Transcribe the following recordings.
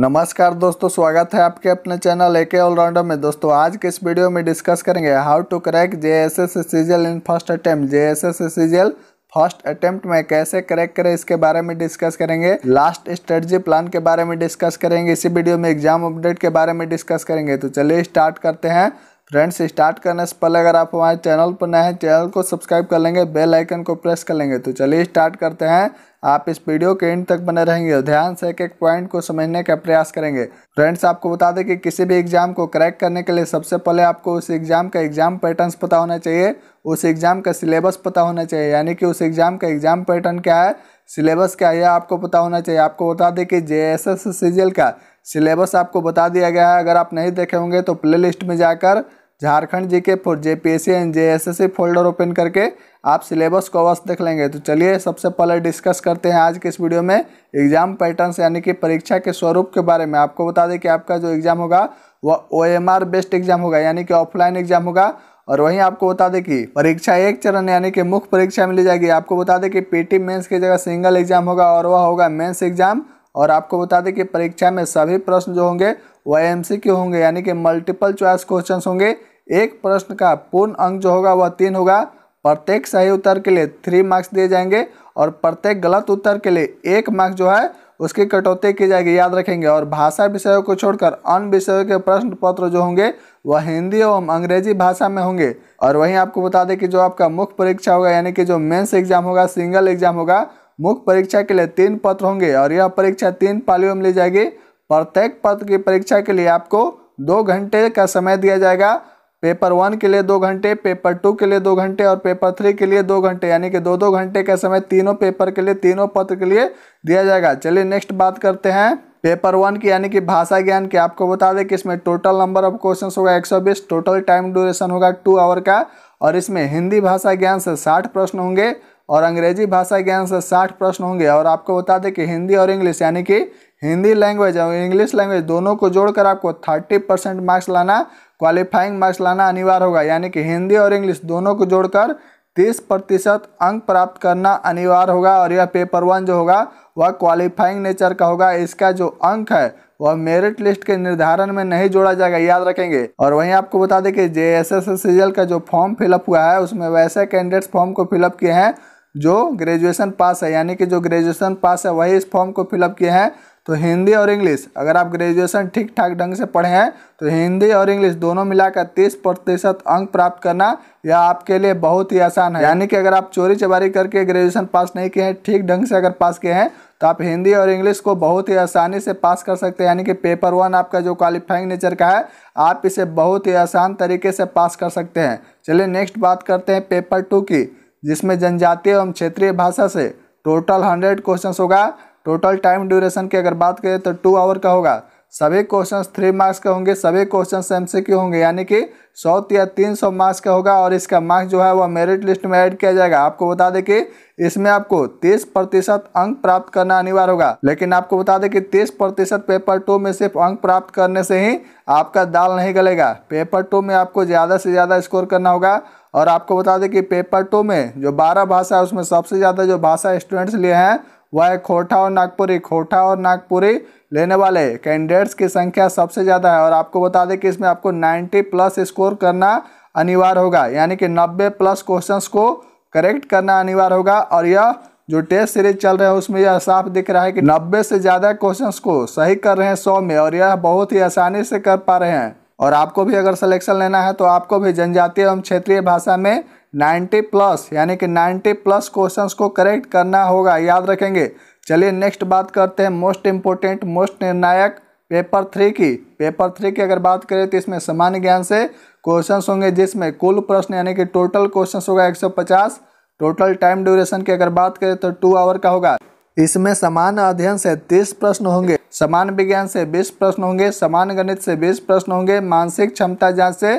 नमस्कार दोस्तों स्वागत है आपके अपने चैनल एके ऑलराउंडर में दोस्तों आज के इस वीडियो में डिस्कस करेंगे how to crack J S S CGL in first attempt J S S CGL first attempt में कैसे क्रैक करें इसके बारे में डिस्कस करेंगे लास्ट स्ट्रेटजी प्लान के बारे में डिस्कस करेंगे इसी वीडियो में एग्जाम अपडेट के बारे में डिस्कस करेंगे तो चलिए स्टार्ट करते हैं फ्रेंड्स स्टार्ट करने से पहले अगर आप हमारे चैनल पर नए हैं चैनल को सब्सक्राइब कर लेंगे बेल आइकन को प्रेस कर लेंगे तो चलिए स्टार्ट करते हैं आप इस वीडियो के एंड तक बने रहेंगे ध्यान से एक एक पॉइंट को समझने का प्रयास करेंगे फ्रेंड्स आपको बता दें कि किसी भी एग्जाम को क्रैक करने के लिए सबसे पहले आपको उस एग्जाम का एग्जाम पैटर्न पता होना चाहिए उस एग्जाम का सिलेबस पता होना चाहिए यानी कि उस एग्जाम का एग्जाम पैटर्न क्या है सिलेबस क्या है आपको पता होना चाहिए आपको बता दें कि जे एस एस का सिलेबस आपको बता दिया गया है अगर आप नहीं देखे होंगे तो प्लेलिस्ट में जाकर Jharkhand G K J P S and J folder open करके आप सिलेबस को अवश्य देख लेंगे तो चलिए सबसे पहले डिस्कस करते हैं आज के इस वीडियो में एग्जाम पैटर्न्स यानी कि परीक्षा के स्वरूप के बारे में आपको बता दें कि आपका जो एग्ज़ाम होगा वह O M R based exam होगा यानी कि ऑफलाइन एग्जाम होगा और वहीं आपको बता दें कि परीक्षा एक चरण यानी कि मुख्य परीक्षा मिली जाएगी आपको बता दें कि पीटी मेंस की जगह सिंगल एग्जाम होगा और वह होगा मेंस एग्जाम और आपको बता दें कि परीक्षा में सभी प्रश्न जो होंगे वह एम होंगे यानी कि मल्टीपल चॉइस क्वेश्चन होंगे एक प्रश्न का पूर्ण अंक जो होगा वह तीन होगा प्रत्येक सही उत्तर के लिए थ्री मार्क्स दिए जाएंगे और प्रत्येक गलत उत्तर के लिए एक मार्क्स जो है उसकी कटौती की जाएगी याद रखेंगे और भाषा विषयों को छोड़कर अन्य विषयों के प्रश्न पत्र जो होंगे वह हिंदी एवं अंग्रेजी भाषा में होंगे और वहीं आपको बता दें कि जो आपका मुख्य परीक्षा होगा यानी कि जो मेंस एग्जाम होगा सिंगल एग्जाम होगा मुख्य परीक्षा के लिए तीन पत्र होंगे और यह परीक्षा तीन पालियों में ली जाएगी प्रत्येक पत्र की परीक्षा के लिए आपको दो घंटे का समय दिया जाएगा पेपर वन के लिए दो घंटे पेपर टू के लिए दो घंटे और पेपर थ्री के लिए दो घंटे यानी कि दो दो घंटे का समय तीनों पेपर के लिए तीनों पत्र के लिए दिया जाएगा चलिए नेक्स्ट बात करते हैं पेपर वन की यानी कि भाषा ज्ञान की आपको बता दें कि इसमें टोटल नंबर ऑफ क्वेश्चन होगा 120 टोटल टाइम ड्यूरेशन होगा टू आवर का और इसमें हिंदी भाषा ज्ञान से 60 प्रश्न होंगे और अंग्रेजी भाषा ज्ञान से 60 प्रश्न होंगे और आपको बता दें कि हिंदी और इंग्लिश यानी कि हिंदी लैंग्वेज और इंग्लिश लैंग्वेज दोनों को जोड़कर आपको थर्टी परसेंट मार्क्स लाना क्वालिफाइंग मार्क्स लाना अनिवार्य होगा यानी कि हिंदी और इंग्लिश दोनों को जोड़कर तीस प्रतिशत अंक प्राप्त करना अनिवार्य होगा और यह पेपर वन जो होगा वह क्वालिफाइंग नेचर का होगा इसका जो अंक है वह मेरिट लिस्ट के निर्धारण में नहीं जोड़ा जाएगा याद रखेंगे और वहीं आपको बता दें कि जे एस एस का जो फॉर्म फिलअप हुआ है उसमें वैसे कैंडिडेट्स फॉर्म को फिलअप किए हैं जो ग्रेजुएशन पास है यानी कि जो ग्रेजुएशन पास है वही इस फॉर्म को फिलअप किए हैं तो हिंदी और इंग्लिश अगर आप ग्रेजुएशन ठीक ठाक ढंग से पढ़े हैं तो हिंदी और इंग्लिश दोनों मिलाकर तीस प्रतिशत अंक प्राप्त करना यह आपके लिए बहुत ही आसान है यानी कि अगर आप चोरी चबारी करके ग्रेजुएशन पास नहीं किए हैं ठीक ढंग से अगर पास किए हैं तो आप हिंदी और इंग्लिश को बहुत ही आसानी से पास कर सकते हैं यानी कि पेपर वन आपका जो क्वालिफाइंग नेचर का है आप इसे बहुत ही आसान तरीके से पास कर सकते हैं चलिए नेक्स्ट बात करते हैं पेपर टू की जिसमें जनजातीय एवं क्षेत्रीय भाषा से टोटल हंड्रेड क्वेश्चन होगा टोटल टाइम ड्यूरेशन की अगर बात करें तो टू आवर का होगा सभी क्वेश्चन थ्री मार्क्स के होंगे सभी क्वेश्चन एम होंगे यानी कि सौ या तीन सौ मार्क्स का होगा और इसका मार्क्स जो है वह मेरिट लिस्ट में ऐड किया जाएगा आपको बता दें कि इसमें आपको तीस प्रतिशत अंक प्राप्त करना अनिवार्य होगा लेकिन आपको बता दें कि तीस प्रतिशत पेपर टू में सिर्फ अंक प्राप्त करने से ही आपका दाल नहीं गलेगा पेपर टू में आपको ज़्यादा से ज़्यादा स्कोर करना होगा और आपको बता दें कि पेपर टू में जो बारह भाषा है उसमें सबसे ज़्यादा जो भाषा स्टूडेंट्स लिए हैं वह खोटा और नागपुरी खोटा और नागपुरी लेने वाले कैंडिडेट्स की संख्या सबसे ज़्यादा है और आपको बता दें कि इसमें आपको 90 प्लस स्कोर करना अनिवार्य होगा यानी कि 90 प्लस क्वेश्चंस को करेक्ट करना अनिवार्य होगा और यह जो टेस्ट सीरीज चल रहा है उसमें यह साफ दिख रहा है कि 90 से ज़्यादा क्वेश्चंस को सही कर रहे हैं सौ में और यह बहुत ही आसानी से कर पा रहे हैं और आपको भी अगर सलेक्शन लेना है तो आपको भी जनजातीय एवं क्षेत्रीय भाषा में 90 प्लस यानी कि 90 प्लस क्वेश्चंस को करेक्ट करना होगा याद रखेंगे चलिए नेक्स्ट बात करते हैं मोस्ट इम्पोर्टेंट मोस्ट निर्णायक पेपर थ्री की पेपर थ्री की अगर बात करें तो इसमें सामान्य ज्ञान से क्वेश्चंस होंगे जिसमें कुल प्रश्न यानी कि टोटल क्वेश्चंस होगा 150 टोटल टाइम ड्यूरेशन की अगर बात करें तो टू आवर का होगा इसमें समान अध्ययन से तीस प्रश्न होंगे समान विज्ञान से बीस प्रश्न होंगे समान गणित से बीस प्रश्न होंगे मानसिक क्षमता जांच से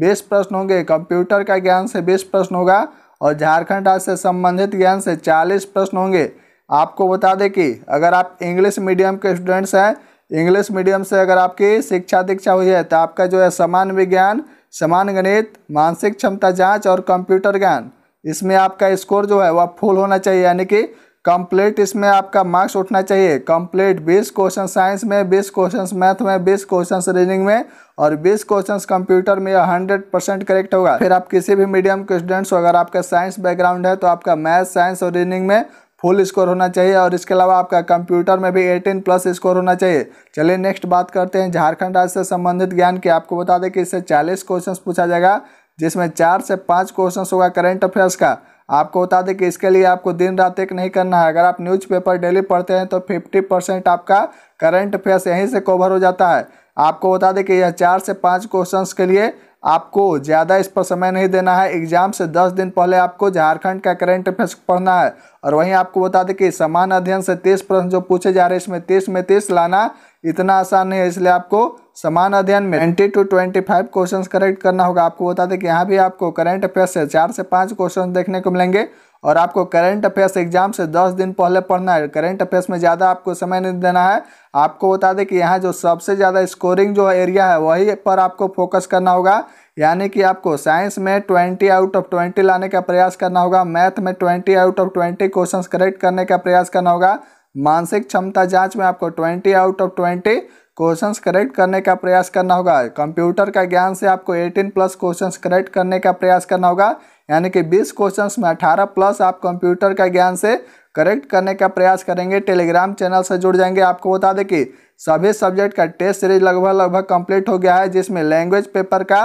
बीस प्रश्न होंगे कंप्यूटर का ज्ञान से बीस प्रश्न होगा और झारखंड राज्य से संबंधित ज्ञान से चालीस प्रश्न होंगे आपको बता दें कि अगर आप इंग्लिश मीडियम के स्टूडेंट्स हैं इंग्लिश मीडियम से अगर आपकी शिक्षा दीक्षा हुई है तो आपका जो है समान विज्ञान समान गणित मानसिक क्षमता जांच और कंप्यूटर ज्ञान इसमें आपका स्कोर जो है वह फुल होना चाहिए यानी कि कंप्लीट इसमें आपका मार्क्स उठना चाहिए कंप्लीट 20 क्वेश्चन साइंस में 20 क्वेश्चन मैथ में 20 क्वेश्चन रीजनिंग में और 20 क्वेश्चन कंप्यूटर में हंड्रेड परसेंट करेक्ट होगा फिर आप किसी भी मीडियम के स्टूडेंट्स हो अगर आपका साइंस बैकग्राउंड है तो आपका मैथ साइंस और रीजनिंग में फुल स्कोर होना चाहिए और इसके अलावा आपका कंप्यूटर में भी 18 प्लस स्कोर होना चाहिए चलिए नेक्स्ट बात करते हैं झारखंड राज्य से संबंधित ज्ञान की आपको बता दें कि इससे 40 क्वेश्चंस पूछा जाएगा जिसमें चार से पाँच क्वेश्चंस होगा करेंट अफेयर्स का आपको बता दें कि इसके लिए आपको दिन रात एक नहीं करना है अगर आप न्यूज़पेपर डेली पढ़ते हैं तो फिफ्टी परसेंट आपका करंट अफेयर्स यहीं से कवर हो जाता है आपको बता दें कि यह चार से पाँच क्वेश्चन के लिए आपको ज़्यादा इस पर समय नहीं देना है एग्जाम से दस दिन पहले आपको झारखंड का करंट अफेयर्स पढ़ना है और वहीं आपको बता दें कि समान अध्ययन से तीस प्रश्न जो पूछे जा रहे हैं इसमें तीस में तीस लाना इतना आसान नहीं है इसलिए आपको समान अध्ययन में twenty two twenty five question correct करना होगा आपको बता दें कि यहाँ भी आपको करंट अफेयर से चार से पाँच क्वेश्चन देखने को मिलेंगे और आपको करंट अफेयर्स एग्जाम से दस दिन पहले पढ़ना है करंट अफेयर्स में ज़्यादा आपको समय नहीं देना है आपको बता दें कि यहाँ जो सबसे ज़्यादा स्कोरिंग जो एरिया है वही पर आपको फोकस करना होगा यानी कि आपको साइंस में ट्वेंटी आउट ऑफ ट्वेंटी लाने का प्रयास करना होगा मैथ में twenty out of twenty question correct करने का प्रयास करना होगा मानसिक क्षमता जांच में आपको twenty out of twenty questions correct करने का प्रयास करना होगा कंप्यूटर का ज्ञान से आपको 18 प्लस क्वेश्चंस करेक्ट करने का प्रयास करना होगा यानी कि 20 क्वेश्चंस में 18 प्लस आप कंप्यूटर का ज्ञान से करेक्ट करने का प्रयास करेंगे टेलीग्राम चैनल से जुड़ जाएंगे आपको बता दें कि सभी सब्जेक्ट का टेस्ट सीरीज लगभग लगभग कंप्लीट हो गया है जिसमें लैंग्वेज पेपर का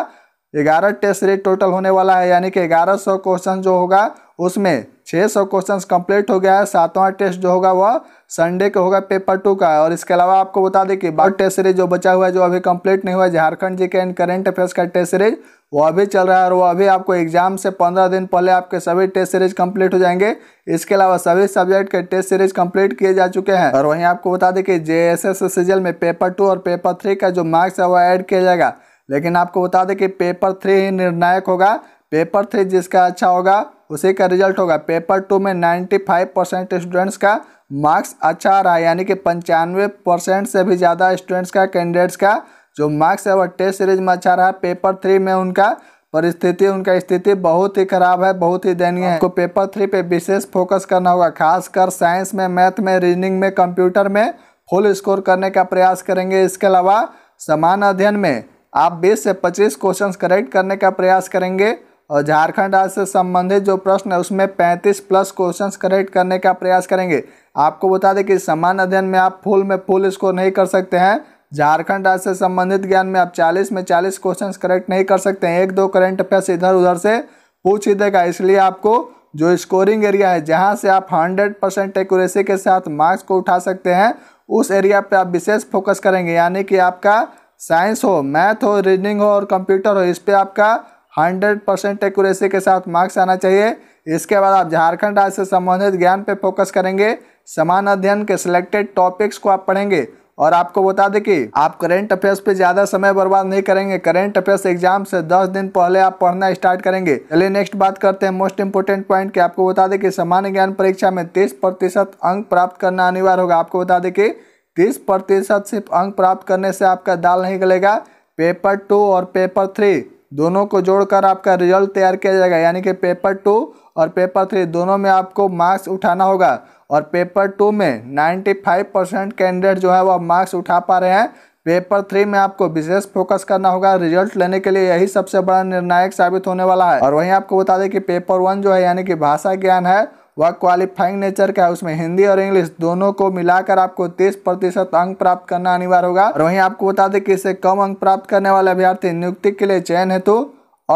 ग्यारह टेस्ट सीरीज टोटल होने वाला है यानी कि ग्यारह सौ क्वेश्चन जो होगा उसमें छः सौ क्वेश्चन कंप्लीट हो गया है सातवां टेस्ट जो होगा वह संडे को होगा पेपर टू का और इसके अलावा आपको बता दें कि बर्ड टेस्ट सीरीज जो बचा हुआ है जो अभी कंप्लीट नहीं हुआ है Jharkhand G K and current affairs का टेस्ट सीरीज वो अभी चल रहा है और वो अभी आपको एग्जाम से पंद्रह दिन पहले आपके सभी टेस्ट सीरीज कंप्लीट हो जाएंगे इसके अलावा सभी सब्जेक्ट के टेस्ट सीरीज कंप्लीट किए जा चुके हैं और वहीं आपको बता दें कि जे एस एस सीजल में पेपर टू और पेपर थ्री का जो मार्क्स है वो ऐड किया जाएगा लेकिन आपको बता दें कि पेपर थ्री ही निर्णायक होगा पेपर थ्री जिसका अच्छा होगा उसी का रिजल्ट होगा पेपर टू में 95 परसेंट स्टूडेंट्स का मार्क्स अच्छा आ रहा है यानी कि पंचानवे परसेंट से भी ज़्यादा स्टूडेंट्स का कैंडिडेट्स का जो मार्क्स है वह टेस्ट सीरीज में अच्छा रहा है पेपर थ्री में उनका परिस्थिति उनका स्थिति बहुत ही खराब है बहुत ही दयनीय है आपको पेपर थ्री पे विशेष फोकस करना होगा खासकर साइंस में मैथ में रीजनिंग में कंप्यूटर में फुल स्कोर करने का प्रयास करेंगे इसके अलावा समान अध्ययन में आप 20 से 25 क्वेश्चंस करेक्ट करने का प्रयास करेंगे और झारखंड राज्य से संबंधित जो प्रश्न है उसमें 35 प्लस क्वेश्चंस करेक्ट करने का प्रयास करेंगे आपको बता दें कि सामान्य अध्ययन में आप फुल में फुल स्कोर नहीं कर सकते हैं झारखंड राज्य से संबंधित ज्ञान में आप 40 में 40 क्वेश्चंस करेक्ट नहीं कर सकते हैं एक दो करंट अफेयर्स इधर उधर से पूछ ही देगा इसलिए आपको जो स्कोरिंग एरिया है जहाँ से आप हंड्रेड परसेंट एक्यूरेसी के साथ मार्क्स को उठा सकते हैं उस एरिया पर आप विशेष फोकस करेंगे यानी कि आपका साइंस हो मैथ हो रीजनिंग हो और कंप्यूटर हो इस पर आपका हंड्रेड परसेंट एक्यूरेसी के साथ मार्क्स आना चाहिए इसके बाद आप झारखंड राज्य से संबंधित ज्ञान पे फोकस करेंगे समान अध्ययन के सिलेक्टेड टॉपिक्स को आप पढ़ेंगे और आपको बता दें कि आप करेंट अफेयर्स पे ज़्यादा समय बर्बाद नहीं करेंगे करेंट अफेयर्स एग्जाम से 10 दिन पहले आप पढ़ना स्टार्ट करेंगे चलिए नेक्स्ट बात करते हैं मोस्ट इंपोर्टेंट पॉइंट की आपको बता दें कि सामान्य ज्ञान परीक्षा में 30 प्रतिशत अंक प्राप्त करना अनिवार्य होगा आपको बता दें कि तीस प्रतिशत सिर्फ अंक प्राप्त करने से आपका दाल नहीं गलेगा पेपर टू और पेपर थ्री दोनों को जोड़कर आपका रिजल्ट तैयार किया जाएगा यानी कि पेपर टू और पेपर थ्री दोनों में आपको मार्क्स उठाना होगा और पेपर टू में 95 परसेंट कैंडिडेट जो है वह मार्क्स उठा पा रहे हैं पेपर थ्री में आपको विशेष फोकस करना होगा रिजल्ट लेने के लिए यही सबसे बड़ा निर्णायक साबित होने वाला है और वहीं आपको बता दें कि पेपर वन जो है यानी कि भाषा ज्ञान है वह क्वालिफाइंग नेचर का है उसमें हिंदी और इंग्लिश दोनों को मिलाकर आपको तीस प्रतिशत अंक प्राप्त करना अनिवार्य होगा और वहीं आपको बता दें कि इससे कम अंक प्राप्त करने वाले अभ्यर्थी नियुक्ति के लिए चयन हेतु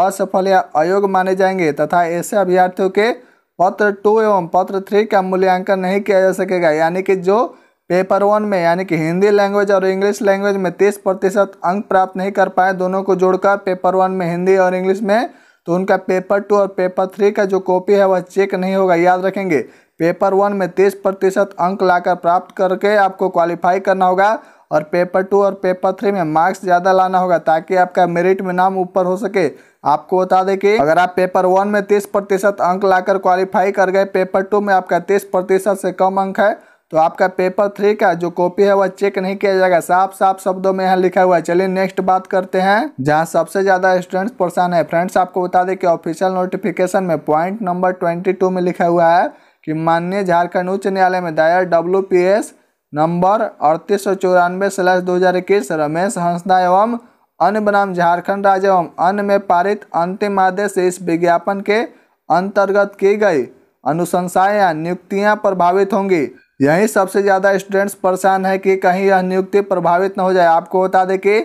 असफल या अयोग माने जाएंगे तथा ऐसे अभ्यर्थियों के पत्र टू एवं पत्र थ्री का मूल्यांकन नहीं किया जा सकेगा यानी कि जो पेपर वन में यानी कि हिंदी लैंग्वेज और इंग्लिश लैंग्वेज में तीस प्रतिशत अंक प्राप्त नहीं कर पाए दोनों को जोड़कर पेपर वन में हिंदी और इंग्लिश में तो उनका पेपर टू और पेपर थ्री का जो कॉपी है वह चेक नहीं होगा याद रखेंगे पेपर वन में तीस प्रतिशत अंक लाकर प्राप्त करके आपको क्वालिफाई करना होगा और पेपर टू और पेपर थ्री में मार्क्स ज़्यादा लाना होगा ताकि आपका मेरिट में नाम ऊपर हो सके आपको बता दें कि अगर आप पेपर वन में तीस प्रतिशत अंक लाकर क्वालिफाई कर गए पेपर टू में आपका तीस प्रतिशत से कम अंक है तो आपका पेपर थ्री का जो कॉपी है वह चेक नहीं किया जाएगा साफ साफ शब्दों में यहाँ लिखा हुआ है चलिए नेक्स्ट बात करते हैं जहाँ सबसे ज़्यादा स्टूडेंट्स परेशान है फ्रेंड्स आपको बता दें कि ऑफिशियल नोटिफिकेशन में पॉइंट नंबर ट्वेंटी टू में लिखा हुआ है कि माननीय झारखंड उच्च न्यायालय में दायर डब्ल्यू पी एस नंबर अड़तीस सौ दो हज़ार इक्कीस रमेश हंसदा एवं अन्य बनाम झारखंड राज्य एवं अन्य में पारित अंतिम आदेश इस विज्ञापन के अंतर्गत की गई अनुशंसाएँ या नियुक्तियाँ प्रभावित होंगी यहीं सबसे ज़्यादा स्टूडेंट्स परेशान हैं कि कहीं यह नियुक्ति प्रभावित न हो जाए आपको बता दें कि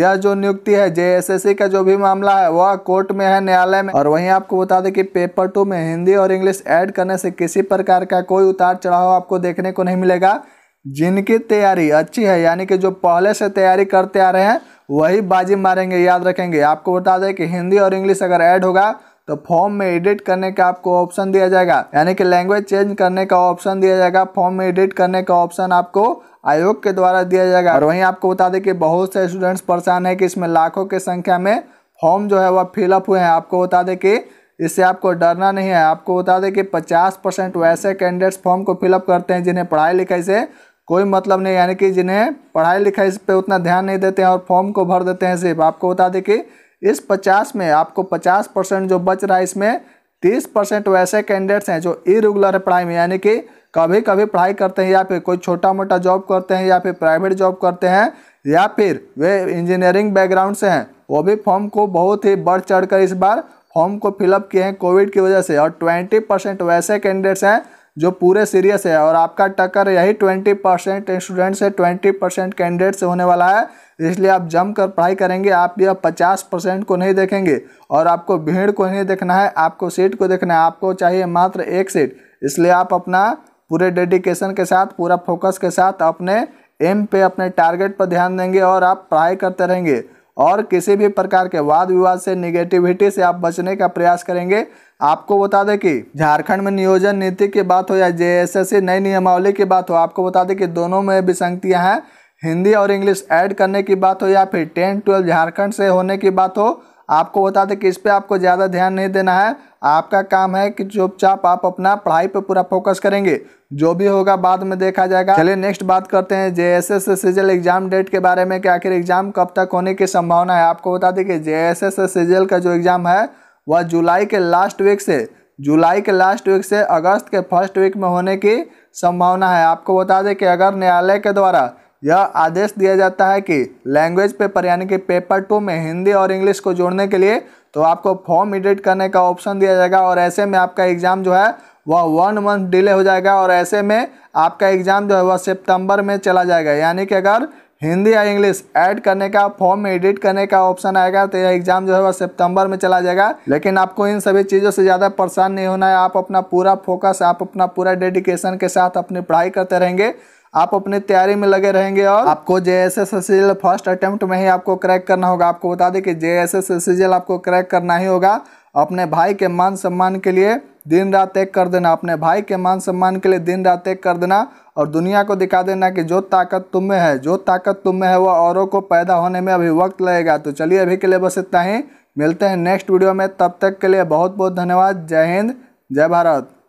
यह जो नियुक्ति है जे का जो भी मामला है वह कोर्ट में है न्यायालय में और वहीं आपको बता दें कि पेपर टू में हिंदी और इंग्लिश ऐड करने से किसी प्रकार का कोई उतार चढ़ाव आपको देखने को नहीं मिलेगा जिनकी तैयारी अच्छी है यानी कि जो पहले से तैयारी करते आ रहे हैं वही बाजी मारेंगे याद रखेंगे आपको बता दें कि हिंदी और इंग्लिश अगर ऐड होगा तो फॉर्म में एडिट करने का आपको ऑप्शन दिया जाएगा यानी कि लैंग्वेज चेंज करने का ऑप्शन दिया जाएगा फॉर्म में एडिट करने का ऑप्शन आपको आयोग के द्वारा दिया जाएगा और वहीं आपको बता दें कि बहुत से स्टूडेंट्स परेशान है कि इसमें लाखों की संख्या में फॉर्म जो है वह फिलअप हुए हैं आपको बता दें कि इससे आपको डरना नहीं है आपको बता दें कि पचास परसेंट वैसे कैंडिडेट्स फॉर्म को फिलअप करते हैं जिन्हें पढ़ाई लिखाई से कोई मतलब नहीं यानी कि जिन्हें पढ़ाई लिखाई पर उतना ध्यान नहीं देते हैं और फॉर्म को भर देते हैं सिर्फ आपको बता दें कि इस पचास में आपको पचास परसेंट जो बच रहा है इसमें तीस परसेंट वैसे कैंडिडेट्स हैं जो इरेगुलर है पढ़ाई में यानी कि कभी कभी पढ़ाई करते हैं या फिर कोई छोटा मोटा जॉब करते हैं या फिर प्राइवेट जॉब करते हैं या फिर वे इंजीनियरिंग बैकग्राउंड से हैं वो भी फॉर्म को बहुत ही बढ़ चढ़ इस बार फॉर्म को फिलअप किए हैं कोविड की वजह से और ट्वेंटी परसेंट वैसे कैंडिडेट्स हैं जो पूरे सीरियस है और आपका टक्कर यही ट्वेंटी परसेंट स्टूडेंट से ट्वेंटी परसेंट कैंडिडेट से होने वाला है इसलिए आप जम कर पढ़ाई करेंगे आप यह पचास परसेंट को नहीं देखेंगे और आपको भीड़ को नहीं देखना है आपको सीट को देखना है आपको चाहिए मात्र एक सीट इसलिए आप अपना पूरे डेडिकेशन के साथ पूरा फोकस के साथ अपने एम पे अपने टारगेट पर ध्यान देंगे और आप पढ़ाई करते रहेंगे और किसी भी प्रकार के वाद विवाद से निगेटिविटी से आप बचने का प्रयास करेंगे आपको बता दें कि झारखंड में नियोजन नीति की बात हो या जेएसएससी नई नियमावली की बात हो आपको बता दें कि दोनों में विसंगतियाँ हैं हिंदी और इंग्लिश ऐड करने की बात हो या फिर टेंथ ट्वेल्थ झारखंड से होने की बात हो आपको बता दें कि इस पर आपको ज़्यादा ध्यान नहीं देना है आपका काम है कि चुपचाप आप अपना पढ़ाई पर पूरा फोकस करेंगे जो भी होगा बाद में देखा जाएगा चलिए नेक्स्ट बात करते हैं J S S CGL exam date के बारे में कि आखिर एग्जाम कब तक होने की संभावना है आपको बता दें कि जे एस एस सीजल का जो एग्ज़ाम है वह जुलाई के लास्ट वीक से जुलाई के लास्ट वीक से अगस्त के फर्स्ट वीक में होने की संभावना है आपको बता दें कि अगर न्यायालय के द्वारा यह आदेश दिया जाता है कि लैंग्वेज पेपर यानी कि पेपर टू में हिंदी और इंग्लिश को जोड़ने के लिए तो आपको फॉर्म एडिट करने का ऑप्शन दिया जाएगा और ऐसे में आपका एग्ज़ाम जो है वह वन मंथ डिले हो जाएगा और ऐसे में आपका एग्ज़ाम जो है वह सितंबर में चला जाएगा यानी कि अगर हिंदी या इंग्लिश ऐड करने का फॉर्म में एडिट करने का ऑप्शन आएगा तो यह एग्ज़ाम जो है वह सितंबर में चला जाएगा लेकिन आपको इन सभी चीज़ों से ज़्यादा परेशान नहीं होना है आप अपना पूरा फोकस आप अपना पूरा डेडिकेशन के साथ अपनी पढ़ाई करते रहेंगे आप अपने तैयारी में लगे रहेंगे और आपको J S S S L first attempt में ही आपको क्रैक करना होगा आपको बता दें कि J S S S L आपको क्रैक करना ही होगा अपने भाई के मान सम्मान के लिए दिन रात एक कर देना अपने भाई के मान सम्मान के लिए दिन रात एक कर देना और दुनिया को दिखा देना कि जो ताकत तुम में है जो ताकत तुम में है वह औरों को पैदा होने में अभी वक्त लगेगा तो चलिए अभी के लिए बस इतना ही मिलते हैं नेक्स्ट वीडियो में तब तक के लिए बहुत बहुत धन्यवाद जय हिंद जय भारत